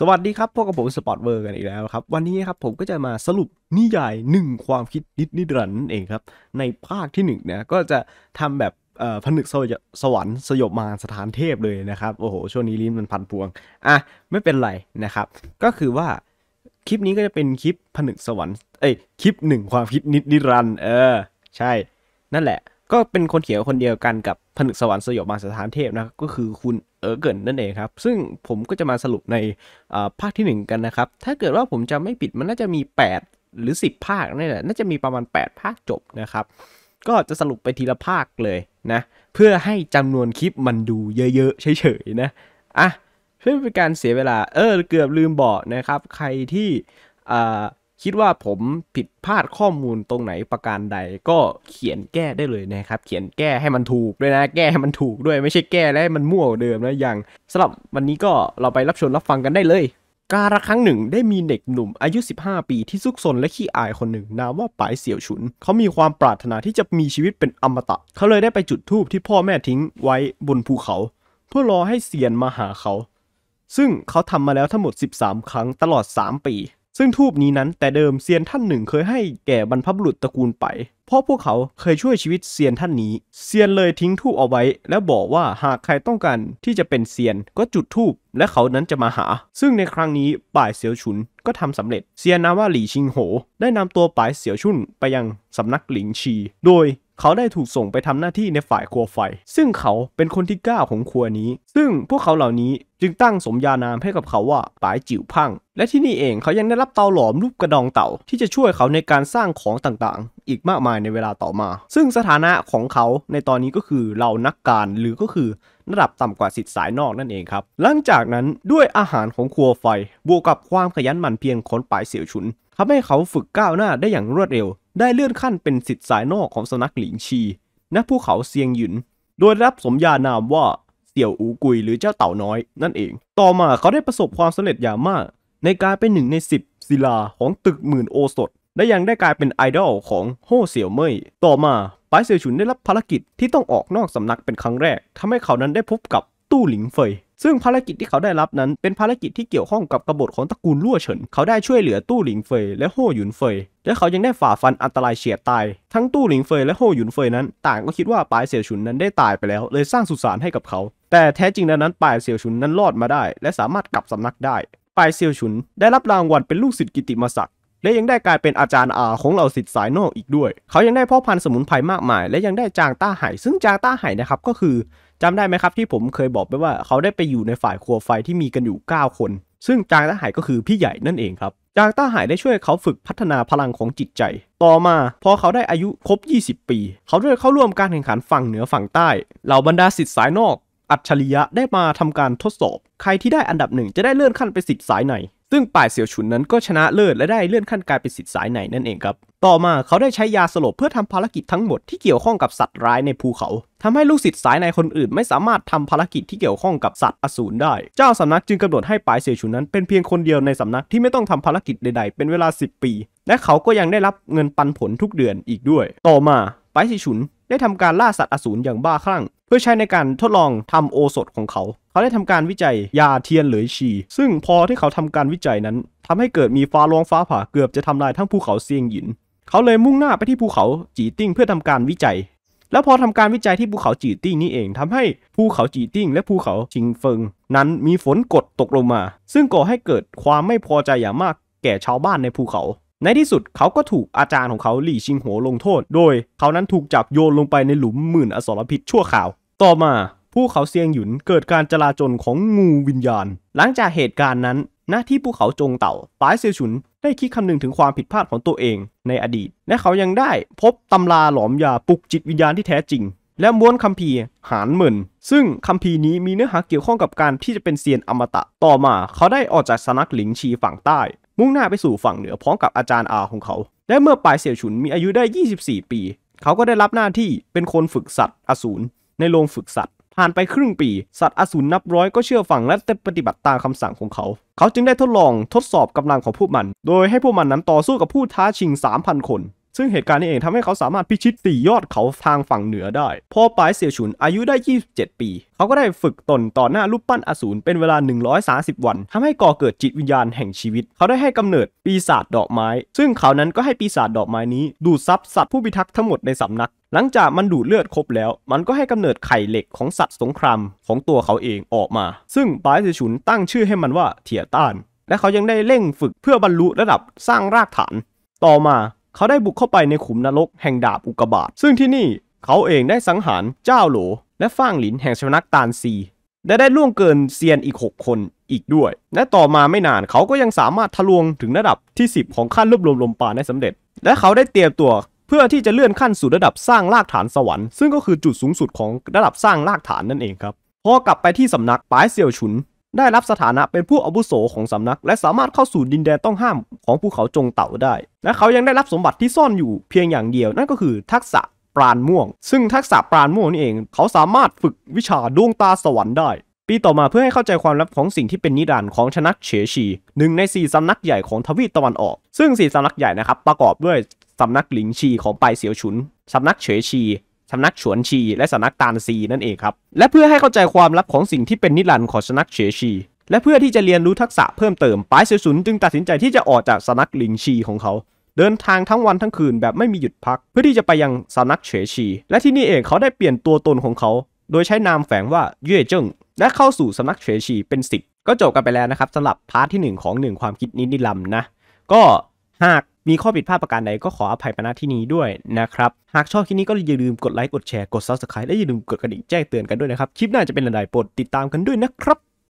สวัสดีครับ พวกกับผมสปอร์ตเวอร์กันอีกแล้วครับ วันนี้ครับ ผมก็จะมาสรุปนิยายหนึ่งความคิดนิดนิดรันนั่นเองครับ ในภาคที่1เนี่ยก็จะทำแบบผนึกสวรรค์สยบมารสถานเทพเลยนะครับโอ้โหช่วงนี้ลิ้นมันพันพวงอ่ะไม่เป็นไรนะครับ ก็คือว่าคลิปนี้ก็จะเป็นคลิปผนึกสวรรค์เอ้ยคลิปหนึ่งความคิดนิดนิดรันเออใช่นั่นแหละก็เป็นคนเขียนคนเดียวกันกับผนึกสวรรค์สยบมาสถานเทพนะก็คือคุณเอ๋อเกินนั่นเองครับ ซึ่งผมก็จะมาสรุปในภาคที่ 1 กันนะครับ ถ้าเกิดว่าผมจะไม่ปิดมันน่าจะมี 8 หรือ 10 ภาคนี่แหละน่าจะมีประมาณ 8 ภาคจบนะครับ ก็จะสรุปไปทีละภาคเลยนะ เพื่อให้จำนวนคลิปมันดูเยอะ ๆ เฉยๆนะอ่ะเพื่อเป็นการเสียเวลาเออเกือบลืมบอกนะครับ ใครที่อคิดว่าผมผิดพลาดข้อมูลตรงไหนประการใดก็เขียนแก้ได้เลยนะครับ เขียนแก้ให้มันถูกด้วยนะ แก้ให้มันถูกด้วย ไม่ใช่แก้แล้วมันมั่วเดิมนะอย่างสำหรับวันนี้ก็เราไปรับชมรับฟังกันได้เลย การะครั้งหนึ่ง ได้มีเด็กหนุ่มอายุ 15 ปี ที่ซุกซนและขี้อายคนหนึ่งนามว่าป๋ายเสี่ยวฉุน เขา มีความปรารถนาที่จะมีชีวิตเป็นอมตะ เขาเลยได้ไปจุดธูปที่พ่อแม่ทิ้งไว้บนภูเขาเพื่อรอให้เซียนมาหาเขา ซึ่งเขาทำมาแล้วทั้งหมด 13 ครั้งตลอด 3 ปีซึ่งทูบนี้นั้นแต่เดิมเซียนท่านหนึ่งเคยให้แก่บรรพบุรุษตระกูลไปเพราะพวกเขาเคยช่วยชีวิตเซียนท่านนี้เซียนเลยทิ้งทูบเอาไว้ และบอกว่าหากใครต้องการที่จะเป็นเซียนก็จุดทูบและเขานั้นจะมาหา ซึ่งในครั้งนี้ป่ายเสียวชุนก็ทำสำเร็จเซียนนาว่าหลี่ชิงโห ได้นำตัวป่ายเสียวชุนไปยังสำนักหลิงชีโดยเขาได้ถูกส่งไปทำหน้าที่ในฝ่ายครัวไฟ ซึ่งเขาเป็นคนที่กล้าของครัวนี้ ซึ่งพวกเขาเหล่านี้จึงตั้งสมญานามให้กับเขาว่าปายจิ๋วพัง และที่นี่เองเขายังได้รับเตาหลอม รูปกระดองเต่าที่จะช่วยเขาในการสร้างของต่างๆ อีกมากมายในเวลาต่อมา ซึ่งสถานะของเขาในตอนนี้ก็คือเหล่านักการหรือก็คือระดับต่ำกว่าสิทธิ์สายนอกนั่นเองครับ หลังจากนั้นด้วยอาหารของครัวไฟบวกกับความขยันหมั่นเพียรของปายเสี่ยวชุนทำให้เขาฝึกก้าวหน้าได้อย่างรวดเร็วได้เลื่อนขั้นเป็นสิทธิ์สายนอกของสนักหลิงชีณ ภูเขาเซียงหยินโดยรับสมญานามว่า เสี่ยวอูกุยหรือเจ้าเต่าน้อย นั่นเอง ต่อมาเขาได้ประสบความสำเร็จอย่างมาก ในการเป็นหนึ่งในสิบศิลาของตึกหมื่นโอสถและยังได้กลายเป็นไอดอลของโฮเสี่ยวเม่ยต่อมาปายเสี่ยวฉุนได้รับภารกิจที่ต้องออกนอกสำนักเป็นครั้งแรก ทำให้เขานั้นได้พบกับตู้หลิงเฟยซึ่งภารกิจที่เขาได้รับนั้น เป็นภารกิจที่เกี่ยวข้องกับกบฏของตระกูลลั่วเฉิน เขาได้ช่วยเหลือตู้หลิงเฟยและโฮหยุนเฟยและเขายังได้ฝ่าฟันอันตรายเฉียดตาย ทั้งตู้หลิงเฟยและโฮหยุนเฟยนั้น ต่างก็คิดว่าปายเสี่ยวฉุนนั้นได้ตายไปแล้ว เลยสร้างสุสานให้กับเขา แต่แท้จริงแล้วนั้นปายเสี่ยวฉุนนั้นรอดมาได้ และสามารถกลับสำนักได้ปายเสี่ยวฉุนได้รับรางวัลเป็นลูกศิษย์กิติมศักดิ์ และยังได้กลายเป็นอาจารย์อาของเหล่าศิษย์สายนอกอีกด้วย เขายังได้พ่อพันธุ์สมุนไพรมากมาย และยังได้จางต้าไห่ ซึ่งจางต้าไห่นะครับก็คือจำได้ไหมครับที่ผมเคยบอกไปว่าเขาได้ไปอยู่ในฝ่ายครัวไฟที่มีกันอยู่ 9 คนซึ่งจางต้าหายก็คือพี่ใหญ่นั่นเองครับจางต้าหายได้ช่วยเขาฝึกพัฒนาพลังของจิตใจ ต่อมา พอเขาได้อายุครบ 20 ปี เขาได้เข้าร่วมการแข่งขันฝั่งเหนือฝั่งใต้ เหล่าบรรดาสิทธิสายนอก อัจฉริยะได้มาทำการทดสอบ ใครที่ได้อันดับหนึ่งจะได้เลื่อนขั้นไปสิทธิสายในซึ่งป่ายเสี่ยวฉุนนั้นก็ชนะเลิศและได้เลื่อนขั้นกลายเป็นสิทธิ์สายหนนั่นเองครับ ต่อมาเขาได้ใช้ยาสลบเพื่อทำภารกิจทั้งหมดที่เกี่ยวข้องกับสัตว์ร้ายในภูเขา ทำให้ลูกศิษย์สายในคนอื่นไม่สามารถทำภารกิจที่ เกี่ยวข้องกับสัตว์อสูรได้ เจ้าสำนักจึงกำหนดให้ป่ายเสี่ยวฉุนนั้นเป็นเพียงคนเดียวในสำนักที่ไม่ต้องทำภารกิจใด ๆ เป็นเวลา 10 ปี และเขาก็ยังได้รับเงินปันผลทุกเดือนอีกด้วย ต่อมาป่ายเสี่ยวฉุน ได้ทำการล่าสัตว์อสูรอย่างบ้าคลั่งเพื่อใช้ในการทดลองทำโอสถของเขา เขาได้ทำการวิจัยยาเทียนเหลยชีซึ่งพอที่เขาทำการวิจัยนั้น ทำให้เกิดมีฟ้าร้องฟ้าผ่าเกือบจะทำลายทั้งภูเขาเซียงหยิน เขาเลยมุ่งหน้าไปที่ภูเขาจีติ้ง เพื่อทำการวิจัย แล้วพอทำการวิจัยที่ภูเขาจีติ้ง นี้เองทำให้ภูเขาจีติ้ง และภูเขาชิงเฟิงนั้นมีฝนกดตกลงมา ซึ่งก่อให้เกิดความไม่พอใจอย่างมากแก่ชาวบ้านในภูเขาในที่สุดเขาก็ถูกอาจารย์ของเขาหลี่ชิงโหลงโทษ โดยเขานั้นถูกจับโยนลงไปในหลุมหมื่นอสรพิษชั่วข่าว ต่อมาผู้เขาเซียงหยุนเกิดการจลาจลของงูวิญญาณ หลังจากเหตุการณ์นั้นหน้าที่ผู้เขาจงเต่าปายเซียวฉุนได้คิดคำนึงถึงความผิดพลาดของตัวเองในอดีต และเขายังได้พบตำราหลอมยาปลุกจิตวิญญาณที่แท้จริง และม้วนคัมภีร์หานหมื่นซึ่งคัมภีร์นี้มีเนื้อหาเกี่ยวข้องกับการที่จะเป็นเซียนอมตะ ต่อมาเขาได้ออกจากสนักหลิงชีฝั่งใต้มุ่งหน้าไปสู่ฝั่งเหนือพร้อมกับอาจารย์อาของเขา และเมื่อปลายเสี่ยวฉุนมีอายุได้ 24 ปี เขาก็ได้รับหน้าที่เป็นคนฝึกสัตว์อสูรในโรงฝึกสัตว์ ผ่านไปครึ่งปี สัตว์อสูรนับร้อยก็เชื่อฟังและตปฏิบัติตามคำสั่งของเขา เขาจึงได้ทดลองทดสอบกำลังของพวกมัน โดยให้พวกมันนั้นต่อสู้กับผู้ท้าชิง 3,000 คนซึ่งเหตุการณ์นี้เองทำให้เขาสามารถพิชิตสี่ยอดเขาทางฝั่งเหนือได้ พอปลายเสี่ยวฉุนอายุได้ 27 ปี เขาก็ได้ฝึกตนต่อหน้ารูปปั้นอสูรเป็นเวลา 130 วัน ทำให้ก่อเกิดจิตวิญญาณแห่งชีวิต เขาได้ให้กำเนิดปีศาจดอกไม้ ซึ่งเขานั้นก็ให้ปีศาจดอกไม้นี้ ดูดซับสัตว์ผู้พิทักษ์ทั้งหมดในสำนัก หลังจากมันดูดเลือดครบแล้ว มันก็ให้กำเนิดไข่เหล็กของสัตว์สงครามของตัวเขาเองออกมา ซึ่งปลายเสี่ยวฉุนตั้งชื่อให้มันว่าเทียต้าน และเขายังได้เร่งฝึกเพื่อบรรลุระดับสร้างรากฐาน ต่อมาเขาได้บุกเข้าไปในขุมนรกแห่งดาบอุกบาทซึ่งที่นี่เขาเองได้สังหารเจ้าโหลและฟ่างหลินแห่งสำนักตานซี และได้ล่วงเกินเซียนอีก 6 คนอีกด้วย และต่อมาไม่นานเขาก็ยังสามารถทะลวงถึงระดับที่ 10 ของขั้นรวบรวมลมปาได้สำเร็จ และเขาได้เตรียมตัวเพื่อที่จะเลื่อนขั้นสู่ระดับสร้างรากฐานสวรรค์ ซึ่งก็คือจุดสูงสุดของระดับสร้างรากฐานนั่นเองครับพอกลับไปที่สำนักปายเซียวฉุนได้รับสถานะเป็นผู้อาวุโสของสำนัก และสามารถเข้าสู่ดินแดนต้องห้ามของภูเขาจงเต่าได้ และเขายังได้รับสมบัติที่ซ่อนอยู่เพียงอย่างเดียวนั่นก็คือทักษะปราณม่วง ซึ่งทักษะปราณม่วงนี่เองเขาสามารถฝึกวิชาดวงตาสวรรค์ได้ ปีต่อมาเพื่อให้เข้าใจความลับของสิ่งที่เป็นนิรันดร์ของชนักเฉชีหนึ่งในสี่สำนักใหญ่ของทวีตตะวันออก ซึ่งสี่สำนักใหญ่นะครับประกอบด้วยสำนักหลิงชีของไปเสียวฉุนสำนักเฉชีสำนักฉวนชีและสำนักตานซีนั่นเองครับ และเพื่อให้เข้าใจความลับของสิ่งที่เป็นนิรันดร์ของสำนักเฉชีและเพื่อที่จะเรียนรู้ทักษะเพิ่มเติมปายเซซุนจึงตัดสินใจที่จะออกจากสำนักหลิงชีของเขา เดินทางทั้งวันทั้งคืนแบบไม่มีหยุดพัก เพื่อที่จะไปยังสำนักเฉชีและที่นี่เองเขาได้เปลี่ยนตัวตนของเขา โดยใช้นามแฝงว่าเย่เจิ้งและเข้าสู่สำนักเฉชีเป็นสิทธ์ก็จบกันไปแล้วนะครับสำหรับพาร์ทที่ 1 ของ1ความคิดนิรันดร์นะก็หากมีข้อผิดพลาดประการใดก็ขออภัยมาณที่นี้ด้วยนะครับ หากชอบคลิปนี้ก็อย่าลืมกดไลค์กดแชร์กดซับสไคร b e และอย่าลืมกดกระดิ่งแจ้งเตือนกันด้วยนะครับ คลิปหน้าจะเป็นอะไรโปรดติดตามกันด้วยนะครับ